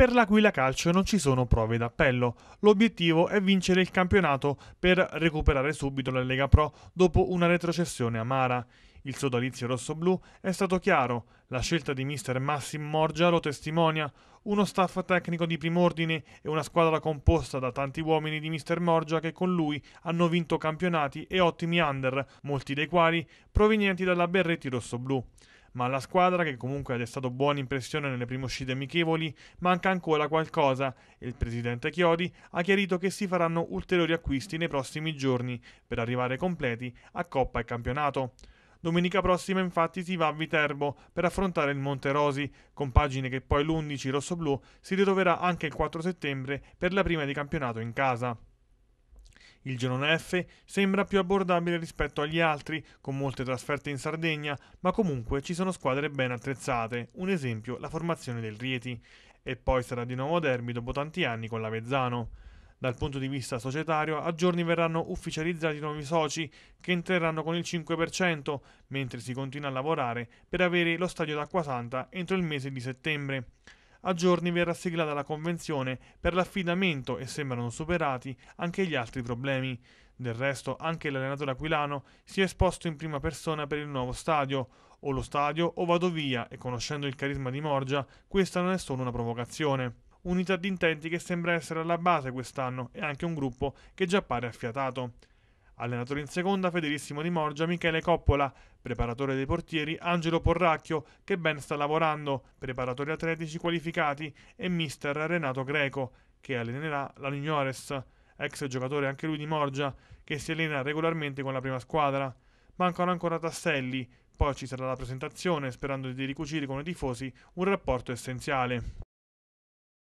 per l'Aquila Calcio non ci sono prove d'appello. L'obiettivo è vincere il campionato per recuperare subito la Lega Pro dopo una retrocessione amara. Il sodalizio rossoblù è stato chiaro, la scelta di mister Massim Morgia lo testimonia, uno staff tecnico di prim'ordine e una squadra composta da tanti uomini di mister Morgia che con lui hanno vinto campionati e ottimi under, molti dei quali provenienti dalla Berretti rossoblù ma alla squadra, che comunque ha destato buona impressione nelle prime uscite amichevoli, manca ancora qualcosa e il presidente Chiodi ha chiarito che si faranno ulteriori acquisti nei prossimi giorni per arrivare completi a Coppa e campionato. Domenica prossima infatti si va a Viterbo per affrontare il Monte Rosi, compagine che poi l'11 rossoblù si ritroverà anche il 4 settembre per la prima di campionato in casa. Il girone F sembra più abbordabile rispetto agli altri, con molte trasferte in Sardegna, ma comunque ci sono squadre ben attrezzate, un esempio la formazione del Rieti. E poi sarà di nuovo derby dopo tanti anni con l'Avezzano. Dal punto di vista societario, a giorni verranno ufficializzati nuovi soci che entreranno con il 5%, mentre si continua a lavorare per avere lo stadio d'Acquasanta entro il mese di settembre. A giorni verrà siglata la convenzione per l'affidamento e sembrano superati anche gli altri problemi. Del resto anche l'allenatore aquilano si è esposto in prima persona per il nuovo stadio. O lo stadio o vado via e conoscendo il carisma di Morgia questa non è solo una provocazione unità di intenti che sembra essere alla base quest'anno e anche un gruppo che già pare affiatato. Allenatore in seconda Federissimo Di Morgia, Michele Coppola, preparatore dei portieri Angelo Porracchio che ben sta lavorando, preparatori atletici qualificati e mister Renato Greco che allenerà la Lignores, ex giocatore anche lui di Morgia che si allena regolarmente con la prima squadra. Mancano ancora Tasselli, poi ci sarà la presentazione sperando di ricucire con i tifosi un rapporto essenziale.